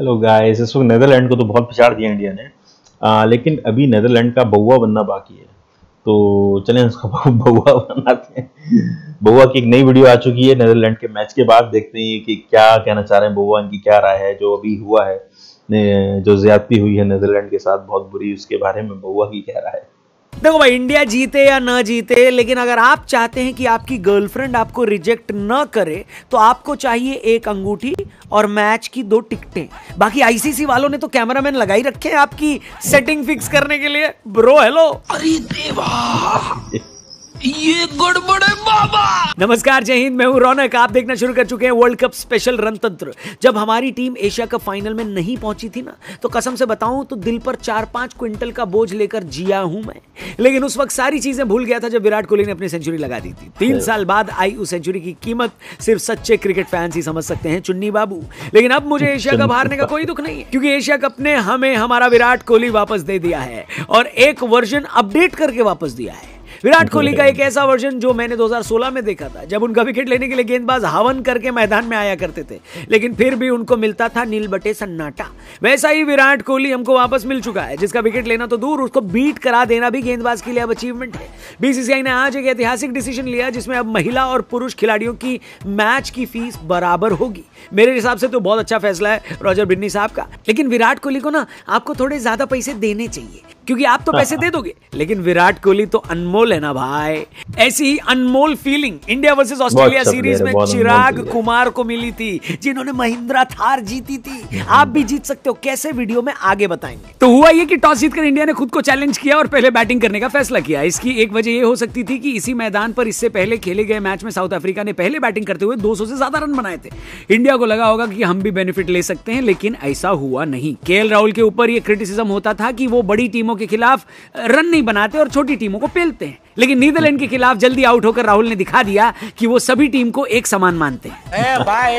hello guys इस वक्त Netherlands को तो बहुत पिछाड़ दिया इंडिया ने आ, लेकिन अभी नैदरलैंड का बउआ बनना बाकी है तो चलें उसका बउआ बनाते हैं बउआ की एक नई वीडियो आ चुकी है नेदरलैंड के मैच के बाद देखते हैं कि क्या कहना चाह रहे हैं बउआ इनकी क्या राय है जो अभी हुआ है जो ज्यादती हुई है नदरलैंड के साथ बहुत बुरी उसके बारे में बउआ की क्या राय है देखो भाई इंडिया जीते या ना जीते लेकिन अगर आप चाहते हैं कि आपकी गर्लफ्रेंड आपको रिजेक्ट न करे तो आपको चाहिए एक अंगूठी और मैच की दो टिकटें बाकी आईसीसी वालों ने तो कैमरामैन लगा ही रखे हैं आपकी सेटिंग फिक्स करने के लिए ब्रो हेलो अरे देवा ये गड़बड़े बाबा नमस्कार जय हिंद मैं हूँ रौनक आप देखना शुरू कर चुके हैं वर्ल्ड कप स्पेशल रणतंत्र जब हमारी टीम एशिया कप फाइनल में नहीं पहुंची थी ना तो कसम से बताऊं तो दिल पर चार पांच क्विंटल का बोझ लेकर जिया हूं मैं लेकिन उस वक्त सारी चीजें भूल गया था जब विराट कोहली ने अपनी सेंचुरी लगा दी थी तीन साल बाद आई उस सेंचुरी की कीमत सिर्फ सच्चे क्रिकेट फैंस ही समझ सकते हैं चुन्नी बाबू लेकिन अब मुझे एशिया कप हारने का कोई दुख नहीं है क्योंकि एशिया कप ने हमें हमारा विराट कोहली वापस दे दिया है और एक वर्जन अपडेट करके वापस दिया है विराट कोहली का एक ऐसा वर्जन जो मैंने 2016 में देखा था जब उनका विकेट लेने के लिए गेंदबाज हवन करके मैदान में आया करते थे लेकिन फिर भी उनको मिलता था नील बटे सन्नाटा वैसा ही विराट कोहली हमको वापस मिल चुका है जिसका विकेट लेना तो दूर उसको बीट करा देना भी गेंदबाज के लिए अब अचीवमेंट है बीसीसीआई ने आज एक ऐतिहासिक डिसीजन लिया जिसमें अब महिला और पुरुष खिलाड़ियों की मैच की फीस बराबर होगी मेरे हिसाब से तो बहुत अच्छा फैसला है रॉजर बिन्नी साहब का लेकिन विराट कोहली को ना आपको थोड़े ज्यादा पैसे देने चाहिए क्योंकि आप तो पैसे दे दोगे लेकिन विराट कोहली तो अनमोल है ना भाई ऐसी ही अनमोल feeling India versus Australia series में चिराग कुमार को मिली थी जिन्होंने महिंद्रा थार जीती थी आप भी जीत सकते हो कैसे वीडियो में आगे बताएंगे तो हुआ ये कि टॉस जीतकर इंडिया ने खुद को चैलेंज किया और पहले बैटिंग करने का फैसला किया इसकी एक वजह यह हो सकती थी कि इसी मैदान पर इससे पहले खेले गए मैच में साउथ अफ्रीका ने पहले बैटिंग करते हुए 200 से ज्यादा रन बनाए थे इंडिया को लगा होगा कि हम भी बेनिफिट ले सकते हैं लेकिन ऐसा हुआ नहीं के राहुल के ऊपर यह क्रिटिसिज्म होता था कि वो बड़ी टीमों के खिलाफ रन नहीं बनाते और छोटी टीमों को पेलते हैं लेकिन नीदरलैंड के खिलाफ जल्दी आउट होकर राहुल ने दिखा दिया कि वो सभी टीम को एक समान मानते हैं भाई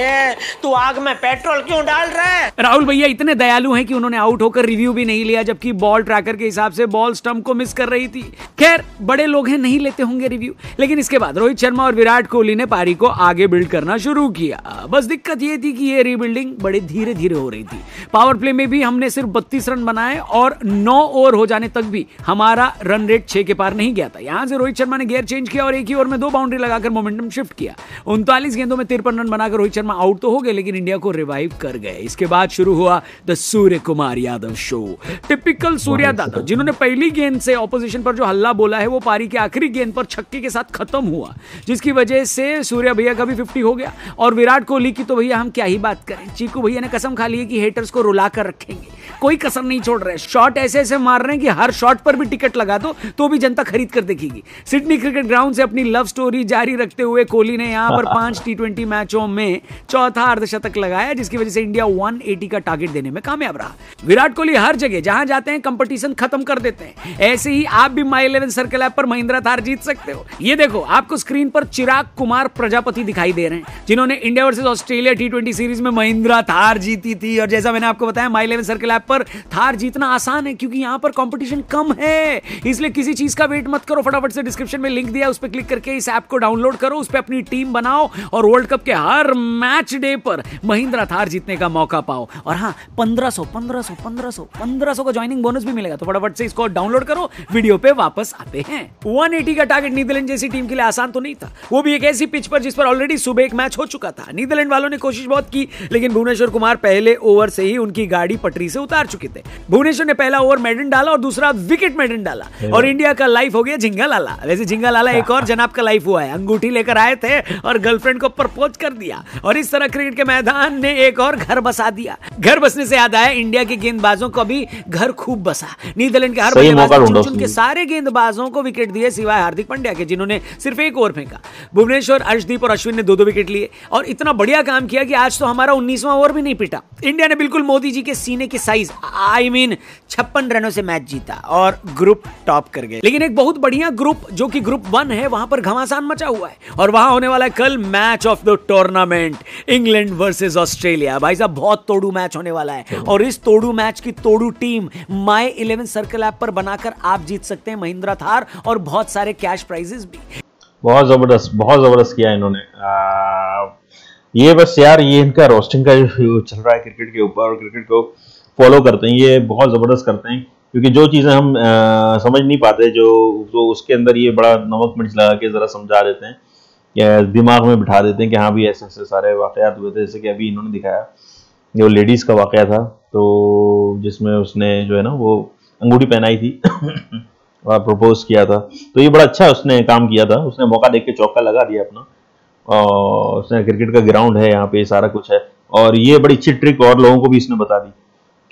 तू आग में पेट्रोल क्यों डाल रहा है राहुल भैया इतने दयालु हैं कि उन्होंने आउट होकर रिव्यू भी नहीं लिया जबकि बॉल ट्रैकर के हिसाब से बॉल स्टम्प को मिस कर रही थी खैर बड़े लोग हैं नहीं लेते होंगे रिव्यू लेकिन इसके बाद रोहित शर्मा और विराट कोहली ने पारी को आगे बिल्ड करना शुरू किया बस दिक्कत ये थी कि ये रिबिल्डिंग बड़े धीरे धीरे हो रही थी पावर प्ले में भी हमने सिर्फ बत्तीस रन बनाए और नौ ओवर हो जाने तक भी हमारा रन रेट छह के पार नहीं गया था यहाँ ध्यान से रोहित शर्मा ने गेयर चेंज किया और एक ही ओवर में दो बाउंड्री लगाकर मोमेंटम शिफ्ट किया उनतालीस गेंदों में तिरपन रन बनाकर रोहित शर्मा आउट तो हो गए लेकिन इंडिया को रिवाइव कर गए इसके बाद शुरू हुआ the Surya Kumar Yadav show typical Surya दादा जिन्होंने पहली गेंद से ऑपोजिशन पर जो हल्ला बोला है वो पारी के आखिरी गेंद पर छक्के के साथ खत्म हुआ जिसकी वजह से सूर्या भैया का भी फिफ्टी हो गया और विराट कोहली की तो भैया हम क्या ही बात करें चीकू भैया ने कसम खा ली है कि हेटर्स को रुला कर रखेंगे कोई कसर नहीं छोड़ रहे शॉट ऐसे ऐसे मार रहे हैं कि हर शॉट पर भी टिकट लगा दो तो भी जनता खरीद कर देखेगी सिडनी क्रिकेट ग्राउंड से अपनी लव स्टोरी जारी रखते हुए कोहली ने यहां पर पांच टी ट्वेंटी मैचों में चौथा अर्धशतक लगाया जिसकी वजह से इंडिया 180 का टारगेट देने में कामयाब रहा विराट कोहली हर जगह जहां जाते हैं कंपटीशन खत्म कर देते हैं ऐसे ही आप भी माई इलेवन सर्कल ऐप पर महिंद्रा थार जीत सकते हो ये देखो आपको स्क्रीन पर चिराग कुमार प्रजापति दिखाई दे रहे हैं जिन्होंने India versus Australia T series में महिंद्रा थार जीती थी और जैसा मैंने आपको बताया माई इलेवन सर्कल ऐप पर थार जीतना आसान है क्योंकि यहां पर कॉम्पिटिशन कम है इसलिए किसी चीज का वेट मत करो फटाफट से डिस्क्रिप्शन में लिंक दिया उस पर क्लिक करके इस ऐप को डाउनलोड करो उस पर अपनी टीम बनाओ और वर्ल्ड कप के हर मैच डे पर महिंद्रा थार जीतने का मौका पाओ और हाँ पंद्रह सौ पंद्रह सौ पंद्रह सौ पंद्रह सौ का ज्वाइनिंग बोनस भी मिलेगा तो फटाफट से इसको डाउनलोड करो वीडियो पे वापस आते हैं 180 का टारगेट नीदरलैंड जैसी टीम के लिए आसान तो नहीं था वो भी एक ऐसी पिच पर जिस पर ऑलरेडी सुबह एक मैच हो चुका था नीदरलैंड वालों ने कोशिश बहुत की लेकिन भुवनेश्वर कुमार पहले ओवर से ही उनकी गाड़ी पटरी से उतार उतार चुके थे भुवनेश्वर ने पहला ओवर मेडन डाला और दूसरा विकेट मेडन डाला और इंडिया का लाइफ हो गया झिंगा लाला वैसे झिंगा लाला एक और जनाब का लाइफ हुआ है अंगूठी लेकर आए थे और गर्लफ्रेंड को प्रपोज कर दिया और इस तरह क्रिकेट के मैदान ने एक और घर बसा दिया घर बसने से याद आया इंडिया के गेंदबाजों को भी घर खूब बसा नीदरलैंड के हर के सारे गेंदबाजों को विकेट दिए सिवाय हार्दिक पांड्या के जिन्होंने सिर्फ एक ओवर फेंका भुवनेश्वर अर्शदीप और अश्विन ने दो दो विकेट लिए और इतना बढ़िया काम किया कि आज तो हमारा उन्नीसवा ओवर भी नहीं पिटा इंडिया ने बिल्कुल मोदी जी के सीने की साइज सीरीज आई मीन छप्पन रनों से मैच जीता और ग्रुप टॉप कर गए लेकिन एक बहुत बढ़िया ग्रुप जो कि ग्रुप वन है वहां पर घमासान मचा हुआ है और वहां होने वाला है कल match of the tournament England versus Australia भाई साहब बहुत तोड़ू मैच होने वाला है और इस तोड़ू मैच की तोड़ू team My Eleven Circle app पर बनाकर आप जीत सकते हैं महिंद्रा थार और बहुत सारे कैश प्राइजेस भी बहुत जबरदस्त बहुत जबरदस्त किया इन्होंने ये बस यार ये इनका रोस्टिंग का जो चल रहा है क्रिकेट के ऊपर और क्रिकेट को फॉलो करते हैं ये बहुत ज़बरदस्त करते हैं क्योंकि जो चीज़ें हम आ, समझ नहीं पाते जो जो उसके अंदर ये बड़ा नमक मिर्च लगा के ज़रा समझा देते हैं या दिमाग में बिठा देते हैं कि हाँ भाई ऐसे ऐसे सारे वाकयात हुए थे जैसे कि अभी इन्होंने दिखाया जो लेडीज़ का वाक़ था तो जिसमें उसने जो है ना वो अंगूठी पहनाई थी और प्रपोज किया था तो ये बड़ा अच्छा उसने काम किया था उसने मौका देख के चौका लगा दिया अपना और उसने क्रिकेट का ग्राउंड है यहाँ पे सारा कुछ है और ये बड़ी अच्छी ट्रिक और लोगों को भी इसने बता दी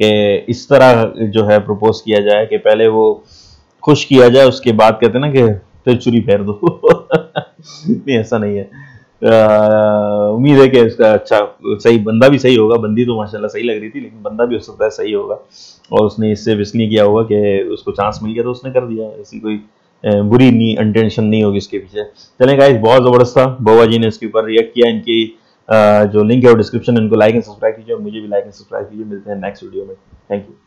कि इस तरह जो है प्रपोज किया जाए कि पहले वो खुश किया जाए उसके बाद कहते ना कि फिर चुरी फेर दो नहीं ऐसा नहीं है उम्मीद है कि इसका अच्छा सही बंदा भी सही होगा बंदी तो माशाल्लाह सही लग रही थी लेकिन बंदा भी हो सकता है सही होगा और उसने इससे इसलिए किया होगा कि उसको चांस मिल गया तो उसने कर दिया ऐसी कोई बुरी नहीं इंटेंशन नहीं होगी इसके पीछे चले गाइस बहुत ज़बरदस्त था बवा जी ने इसके ऊपर रिएक्ट किया इनकी Uh, जो लिंक है वो डिस्क्रिप्शन में लाइक एंड सब्सक्राइब कीजिए और मुझे भी लाइक एंड सब्सक्राइब कीजिए मिलते हैं नेक्स्ट वीडियो में थैंक यू